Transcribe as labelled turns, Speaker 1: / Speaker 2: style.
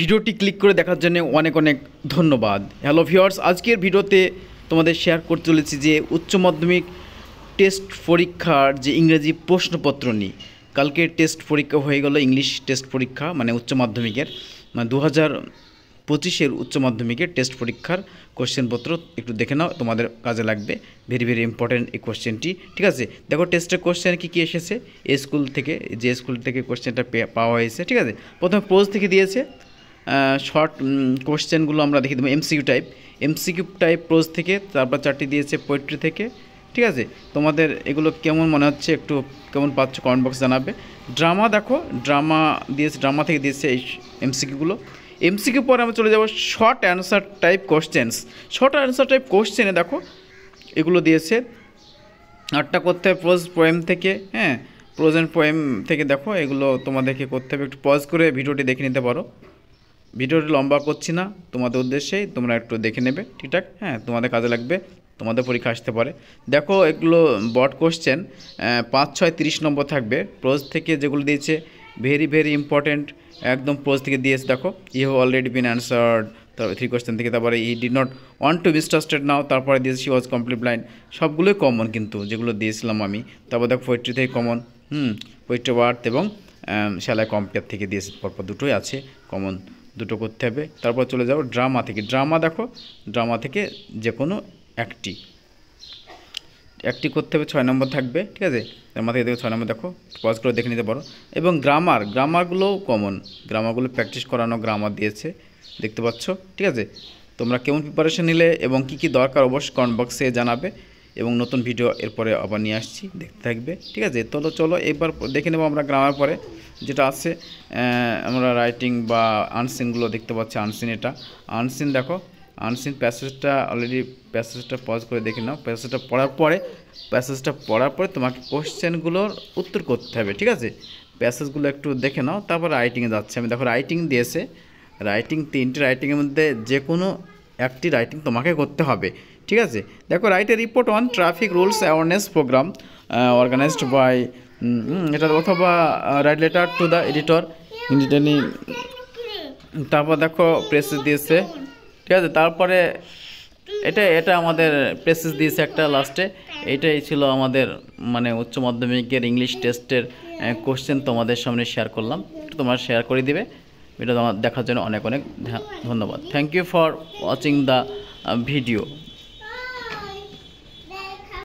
Speaker 1: ভিডিওটি ক্লিক করে দেখার জন্য অনেক অনেক ধন্যবাদ হ্যালো ভিওর্স আজকের ভিডিওতে তোমাদের শেয়ার করতে চলেছি যে উচ্চ মাধ্যমিক টেস্ট পরীক্ষার যে ইংরেজি প্রশ্নপত্র নিই কালকে টেস্ট পরীক্ষা হয়ে গেল ইংলিশ টেস্ট পরীক্ষা মানে উচ্চ মাধ্যমিকের মানে দু হাজার পঁচিশের উচ্চ মাধ্যমিকের টেস্ট পরীক্ষার কোশ্চেনপত্র একটু দেখে নাও তোমাদের কাজে লাগবে ভেরি ভেরি ইম্পর্ট্যান্ট এই কোশ্চেনটি ঠিক আছে দেখো টেস্টের কোশ্চেন কী কী এসেছে স্কুল থেকে যে স্কুল থেকে কোশ্চেনটা পাওয়া হয়েছে ঠিক আছে প্রথমে পোজ থেকে দিয়েছে শর্ট কোশ্চেনগুলো আমরা দেখে দেবো MCQ type MCQ type prose থেকে তারপর চারটি দিয়েছে পোয়েট্রি থেকে ঠিক আছে তোমাদের এগুলো কেমন মনে হচ্ছে একটু কেমন পাচ্ছ কমেন্ট বক্স জানাবে ড্রামা দেখো ড্রামা দিয়েছে ড্রামা থেকে দিয়েছে এই এমসিকিউগুলো এমসিকিউ পরে আমরা চলে যাবো short answer type questions short answer type কোশ্চেনে দেখো এগুলো দিয়েছে আটটা করতে হবে প্রোজ পোয়েম থেকে হ্যাঁ প্রোজ পোয়েম থেকে দেখো এগুলো তোমাদেরকে করতে হবে একটু পজ করে ভিডিওটি দেখে নিতে পারো ভিডিওটি লম্বা করছি না তোমাদের উদ্দেশ্যেই তোমরা একটু দেখে নেবে ঠিকঠাক হ্যাঁ তোমাদের কাজে লাগবে তোমাদের পরীক্ষা আসতে পারে দেখো এগুলো বট কোশ্চেন পাঁচ ছয় তিরিশ নম্বর থাকবে প্রোজ থেকে যেগুলো দিয়েছে ভেরি ভেরি ইম্পর্ট্যান্ট একদম প্রোজ থেকে দিয়েছে দেখো you have already been answered তারপরে থ্রি কোশ্চেন থেকে তারপরে he did not want to misstated now তারপরে দিয়েছি শি ওয়াজ কমপ্লিট ব্লাইন্ড সবগুলোই কমন কিন্তু যেগুলো দিয়েছিলাম আমি তারপর দেখো পোয়েট্রি থেকে কমন হুম পোয়েট্রি ওয়ার্ড এবং শ্যালাই কম্পিয়ার থেকে দিয়েছে পরপর দুটোই আছে কমন দুটো করতে হবে তারপর চলে যাও ড্রামা থেকে ড্রামা দেখো ড্রামা থেকে যে কোনো একটি একটি করতে হবে ছয় নম্বর থাকবে ঠিক আছে ড্রামা থেকে দেখো ছয় নম্বর দেখো পজ করে দেখে নিতে পারো এবং গ্রামার গ্রামারগুলোও কমন গ্রামারগুলো প্র্যাকটিস করানো গ্রামার দিয়েছে দেখতে পাচ্ছ ঠিক আছে তোমরা কেমন প্রিপারেশন নিলে এবং কি কি দরকার অবশ্যই কমেন্ট বক্সে জানাবে এবং নতুন ভিডিও এরপরে আবার নিয়ে আসছি দেখতে থাকবে ঠিক আছে তো চলো এবার দেখে নেবো আমরা গ্রামার পরে যেটা আছে আমরা রাইটিং বা আনসিনগুলো দেখতে পাচ্ছি আনসিন এটা আনসিন দেখো আনসিন প্যাসেজটা অলরেডি প্যাসেজটা পজ করে দেখে নাও প্যাসেজটা পড়ার পরে প্যাসেজটা পড়ার পরে তোমাকে কোশ্চেনগুলোর উত্তর করতে হবে ঠিক আছে প্যাসেজগুলো একটু দেখে নাও তারপর রাইটিংয়ে যাচ্ছে আমি দেখো রাইটিং দিয়েছে রাইটিং তিনটি রাইটিংয়ের মধ্যে যে কোনো একটি রাইটিং তোমাকে করতে হবে ঠিক আছে দেখো write a report on traffic rules awareness program organized by এটা অথবা write letter to the editor ইন্ডিটেনি তারপর দেখো প্রেসেস দিয়েছে ঠিক আছে তারপরে এটা এটা আমাদের প্রেসেস দিয়েছে একটা লাস্টে এটাই ছিল আমাদের মানে উচ্চ মাধ্যমিকের ইংলিশ টেস্টের কোশ্চেন তোমাদের সামনে শেয়ার করলাম একটু তোমরা শেয়ার করে দিবে এটা তোমার দেখার জন্য অনেক অনেক ধন্যবাদ thank you for watching the video